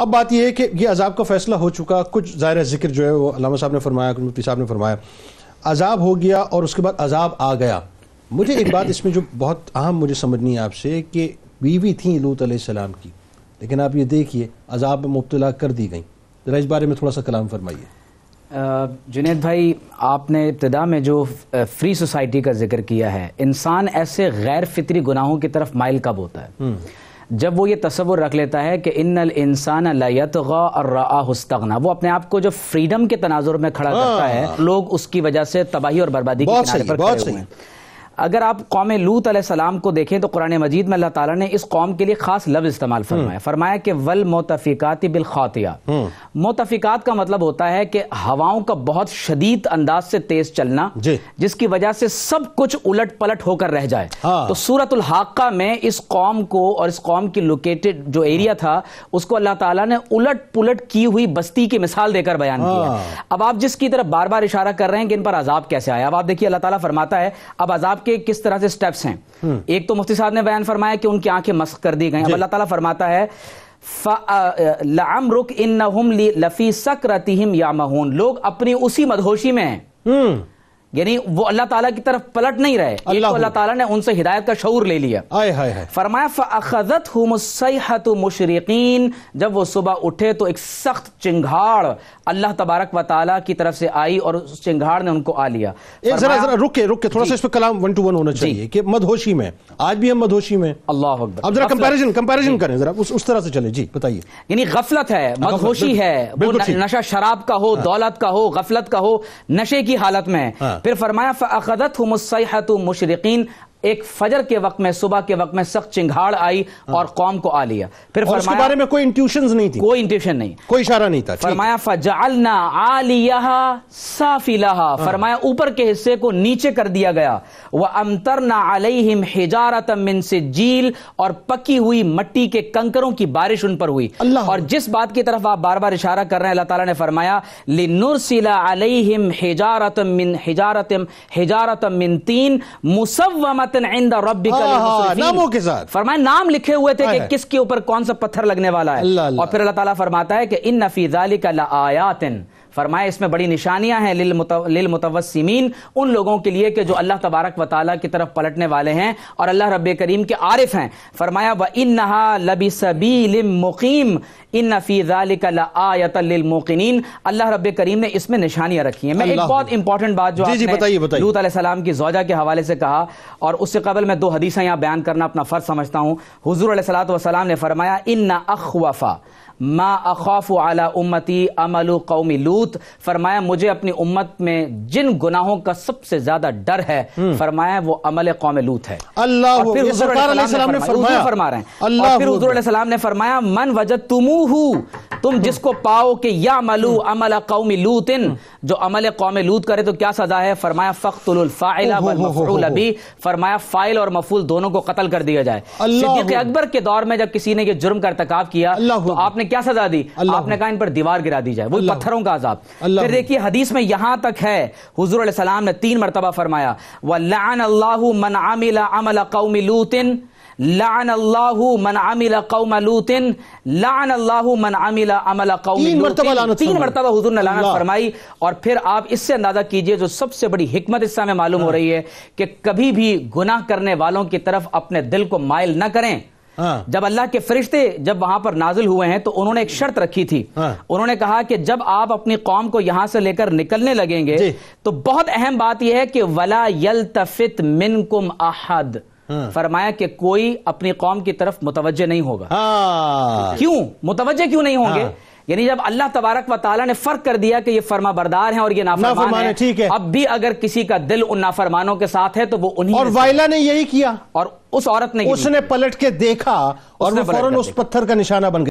अब बात यह है कि यह अजाब का फैसला हो चुका कुछ ज़ाहिर जिक्र जो है वो अलामा साहब ने फरमाया मुफ्ती साहब ने फरमाया अजाब हो गया और उसके बाद अजाब आ गया मुझे एक बात इसमें जो बहुत अहम मुझे समझनी है आपसे कि बीवी थी लूत सलाम की लेकिन आप ये देखिए अजाब में मुबतला कर दी गई ज़रा इस बारे में थोड़ा सा कलाम फरमाइए जुनेद भाई आपने इब्तदा में जो फ्री सोसाइटी का जिक्र किया है इंसान ऐसे गैर फितरी गुनाहों की तरफ माइल कब होता है हम्म। जब वो ये तस्वुर रख लेता है कि इन इंसान लयत लयतगना वो अपने आप को जो फ्रीडम के तनाजुर में खड़ा हाँ। करता है लोग उसकी वजह से तबाही और बर्बादी के किनारे पर खड़े हुए हैं अगर आप कौम लूत सलाम को देखें तो कुरान मजीद में अल्लाह ताला ने इस कौम के लिए खास लफ्ज इस्तेमाल हम्म। फरमाया फरमाया कि वल मोतफ़िकाती बिल खातिया हम्म। मोतफ़िकात का मतलब होता है कि हवाओं का बहुत शदीद अंदाज से तेज चलना जिसकी वजह से सब कुछ उलट पलट होकर रह जाए हाँ। तो सूरत हाका में इस कौम को और इस कौम की लोकेटेड जो एरिया था उसको अल्लाह ताला ने उलट पुलट की हुई बस्ती की मिसाल देकर बयान किया हाँ। अब आप जिसकी तरफ बार बार इशारा कर रहे हैं कि इन पर अजाब कैसे आया अब आप देखिए अल्लाह ताला फरमाता है अब अजाब के किस तरह से स्टेप्स हैं हम्म। एक तो मुफ्ती साहब ने बयान फरमाया कि उनकी आंखें मस्क कर दी गई अब अल्लाह ताला फरमाता है लफी सक रतिम या महून लोग अपनी उसी मदहोशी में हैं हम्म। यानी वो अल्लाह ताला की तरफ पलट नहीं रहे तो अल्लाह अल्ला ताला ने उनसे हिदायत का शौर ले लिया आए हाय हाय फरमाया अखजत मुसैहत मुशरकिन जब वो सुबह उठे तो एक सख्त चिंगाड़ अल्लाह तबारक व ताला की तरफ से आई और उस चिंगाड़ ने उनको आ लिया जरा जरा रुके रुके थोड़ा सा इस पर कलाम वन टू वन होना चाहिए कि मदहोशी में आज भी हम मदहोशी में अल्लाह अब जरा कंपैरिजन कंपैरिजन करें जरा उस तरह से चले जी बताइए यानी गफलत है मदहोशी है नशा शराब का हो हाँ। दौलत का हो गफलत का हो नशे की हालत में हाँ। پھر فرمایا فاخذتهم الصيحه مشرقين एक फजर के वक्त में सुबह के वक्त में सख्त चिंगाड़ आई हाँ। और कौम को आ लिया फिर उसके बारे में कोई इंट्यूशन नहीं थी कोई इंट्यूशन नहीं कोई इशारा नहीं था फरमाया फजालना आलिया साफिला हाँ। फरमाया ऊपर के हिस्से को नीचे कर दिया गया वह अमतर ना आलई हिम हिजारत मिन से झील और पकी हुई मट्टी के कंकरों की बारिश उन पर हुई और जिस बात की तरफ आप बार बार इशारा कर रहे हैं अल्लाह तला ने फरमाया लिनुरसिला हिम हिजारत मिन हिजारत हिजारत मिन तीन मुसवमत हाँ, हाँ, नामों के नाम लिखे हुए थे कि हाँ, किसके ऊपर कौन सा पत्थर लगने वाला है और फिर अल्लाह ताला फरमाता है कि इन नफीजाली का ला आयातिन फरमाया इसमें बड़ी निशानियां हैं लिल, मुतवसिमीन उन लोगों के लिए कि जो अल्लाह तबारक व ताली की तरफ पलटने वाले हैं और अल्लाह रब करीम के आरिफ हैं फरमाया व इन नहा लबी सबी मुकीम इन नफ़ीज़ालिकमोकिन अल्लाह रब करीम ने इसमें निशानियां रखी हैं मैं एक बहुत इंपॉर्टेंट बात जो लूत सलाम की जोजा के हवाले से कहा और उससे कबल मैं दो हदीसें यहाँ बयान करना अपना फ़र्ज समझता हूँ हजूर सलाम ने फरमाया इन न अखवाफ़ा मा अखाफ़ अला उम्मती अमल कौमी लू दूत फरमाया मुझे अपनी उम्मत में जिन गुनाहों का सबसे ज्यादा डर है हम्म। फरमाया वो अमल कौम लूत है अल्लाह फिर फरमा रहे हैं फिर ने फरमाया मन वजत तुमू तुम जिसको पाओ कि या मलू अमल कौम लूतिन जो अमल कौम लूत करे तो क्या सजा है फरमाया फ़ख्तुल फरमाया फ़ाइल और मफूल दोनों को कत्ल कर दिया जाए सिद्दीक अकबर के दौर में जब किसी ने ये जुर्म का इरतकाब किया तो आपने क्या सजा दी आपने कहा इन पर दीवार गिरा दी जाए वो पत्थरों का अजाब फिर देखिए हदीस में यहां तक है हुजूर ने तीन मरतबा फरमाया वल्लान मन आमिला अमल कौम लूतिन लान अल्लाह मन आमिल कौम लूतिन लान अल्लाह मन आमिल अमल कौम तीन मरतबा तीन मरतबा हुजूर ने लानत फरमाई और फिर आप इससे अंदाजा कीजिए जो सबसे बड़ी हिकमत इस समय मालूम हो हाँ। रही है कि कभी भी गुनाह करने वालों की तरफ अपने दिल को मायल न करें हाँ। जब अल्लाह के फरिश्ते जब वहां पर नाजिल हुए हैं तो उन्होंने एक शर्त रखी थी हाँ। उन्होंने कहा कि जब आप अपनी कौम को यहां से लेकर निकलने लगेंगे तो बहुत अहम बात यह है कि वला यल तफित मिन कुम अहद हाँ। फरमाया कि कोई अपनी कौम की तरफ मुतवजह नहीं होगा हाँ। क्यों मुतवजह क्यों नहीं होंगे हाँ। यानी जब अल्लाह तबारक व ताला ने फर्क कर दिया कि ये फर्मा बरदार है और ये नाफरमान है ठीक है अब भी अगर किसी का दिल उन नाफरमानों के साथ है तो वो उन्हीं और वाइला ने यही किया और उस औरत ने उसने पलट के देखा और वो फौरन उस पत्थर का निशाना बन गया